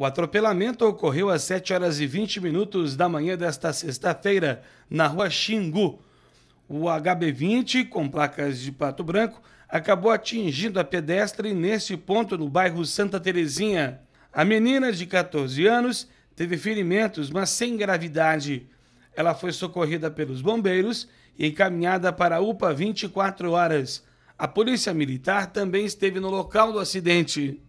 O atropelamento ocorreu às 7 horas e 20 minutos da manhã desta sexta-feira, na rua Xingu. O HB20, com placas de pato branco, acabou atingindo a pedestre nesse ponto no bairro Santa Terezinha. A menina de 14 anos teve ferimentos, mas sem gravidade. Ela foi socorrida pelos bombeiros e encaminhada para a UPA 24 horas. A polícia militar também esteve no local do acidente.